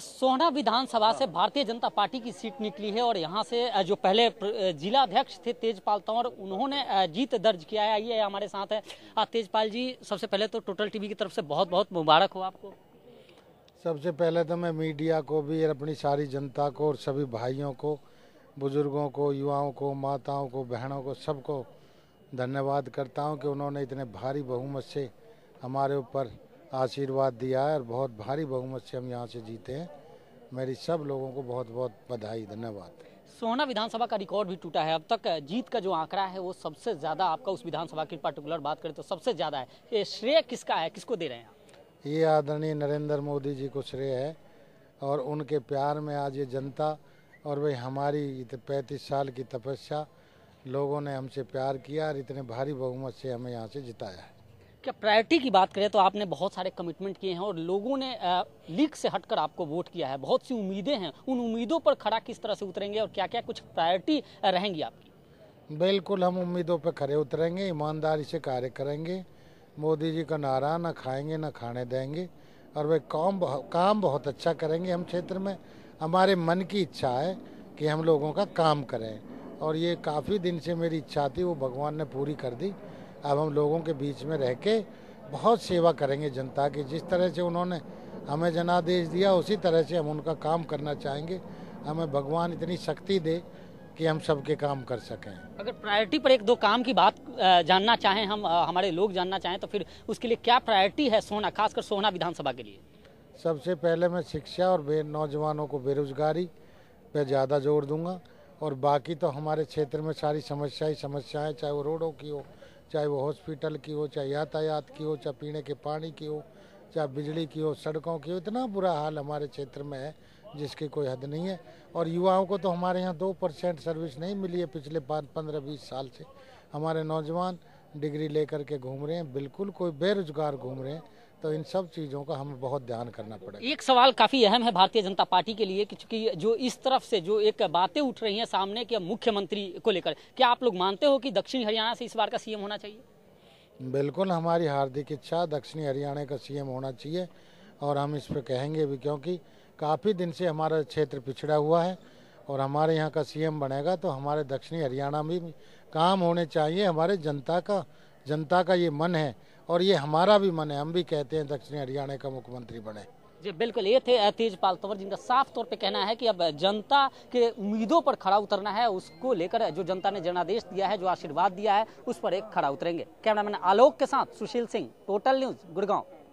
सोहना विधानसभा से भारतीय जनता पार्टी की सीट निकली है और यहाँ से जो पहले जिला अध्यक्ष थे तेजपाल तंवर उन्होंने जीत दर्ज किया है ये हमारे साथ है तेजपाल जी सबसे पहले तो टोटल टीवी की तरफ से बहुत बहुत मुबारक हो आपको सबसे पहले तो मैं मीडिया को भी अपनी सारी जनता को और सभी भाइयों को बुजुर्गों को युवाओं को माताओं को बहनों को सबको धन्यवाद करता हूँ कि उन्होंने इतने भारी बहुमत से हमारे ऊपर आशीर्वाद दिया है और बहुत भारी बहुमत से हम यहाँ से जीते हैं मेरी सब लोगों को बहुत बहुत बधाई धन्यवाद सोना विधानसभा का रिकॉर्ड भी टूटा है अब तक जीत का जो आंकड़ा है वो सबसे ज़्यादा आपका उस विधानसभा की पर्टिकुलर बात करें तो सबसे ज़्यादा है ये श्रेय किसका है किसको दे रहे हैं आप ये आदरणीय नरेंद्र मोदी जी को श्रेय है और उनके प्यार में आज ये जनता और भाई हमारी पैंतीस साल की तपस्या लोगों ने हमसे प्यार किया और इतने भारी बहुमत से हमें यहाँ से जिताया है क्या प्रायोरिटी की बात करें तो आपने बहुत सारे कमिटमेंट किए हैं और लोगों ने लीक से हटकर आपको वोट किया है बहुत सी उम्मीदें हैं उन उम्मीदों पर खड़ा किस तरह से उतरेंगे और क्या क्या कुछ प्रायोरिटी रहेंगी आपकी बिल्कुल हम उम्मीदों पर खड़े उतरेंगे ईमानदारी से कार्य करेंगे मोदी जी का नारा ना खाएंगे ना खाने देंगे और वे काम काम बहुत अच्छा करेंगे हम क्षेत्र में हमारे मन की इच्छा है कि हम लोगों का काम करें और ये काफ़ी दिन से मेरी इच्छा थी वो भगवान ने पूरी कर दी अब हम लोगों के बीच में रह के बहुत सेवा करेंगे जनता की जिस तरह से उन्होंने हमें जनादेश दिया उसी तरह से हम उनका काम करना चाहेंगे हमें भगवान इतनी शक्ति दे कि हम सबके काम कर सकें अगर प्रायोरिटी पर एक दो काम की बात जानना चाहें हम हमारे लोग जानना चाहें तो फिर उसके लिए क्या प्रायोरिटी है सोना खासकर सोना विधानसभा के लिए सबसे पहले मैं शिक्षा और नौजवानों को बेरोजगारी पर ज़्यादा जोर दूंगा और बाकी तो हमारे क्षेत्र में सारी समस्या ही समस्याएँ चाहे वो रोडों की हो चाहे वो हॉस्पिटल की हो चाहे यातायात की हो चाहे पीने के पानी की हो चाहे बिजली की हो सड़कों की हो इतना बुरा हाल हमारे क्षेत्र में है जिसकी कोई हद नहीं है और युवाओं को तो हमारे यहाँ दो परसेंट सर्विस नहीं मिली है पिछले पाँच पंद्रह बीस साल से हमारे नौजवान डिग्री लेकर के घूम रहे हैं बिल्कुल कोई बेरोजगार घूम रहे हैं तो इन सब चीज़ों का हमें बहुत ध्यान करना पड़ेगा एक सवाल काफ़ी अहम है भारतीय जनता पार्टी के लिए क्योंकि जो इस तरफ से जो एक बातें उठ रही हैं सामने के मुख्यमंत्री को लेकर क्या आप लोग मानते हो कि दक्षिण हरियाणा से इस बार का सीएम होना चाहिए बिल्कुल हमारी हार्दिक इच्छा दक्षिणी हरियाणा का सीएम होना चाहिए और हम इस पर कहेंगे भी क्योंकि काफ़ी दिन से हमारा क्षेत्र पिछड़ा हुआ है और हमारे यहाँ का सीएम बनेगा तो हमारे दक्षिणी हरियाणा में काम होने चाहिए हमारे जनता का जनता का ये मन है और ये हमारा भी मन है हम भी कहते हैं दक्षिणी हरियाणा का मुख्यमंत्री बने जी बिल्कुल ये थे तेजपाल तंवर जिनका साफ तौर पे कहना है कि अब जनता के उम्मीदों पर खड़ा उतरना है उसको लेकर जो जनता ने जनादेश दिया है जो आशीर्वाद दिया है उस पर एक खड़ा उतरेंगे कैमरामैन आलोक के साथ सुशील सिंह टोटल न्यूज गुड़गांव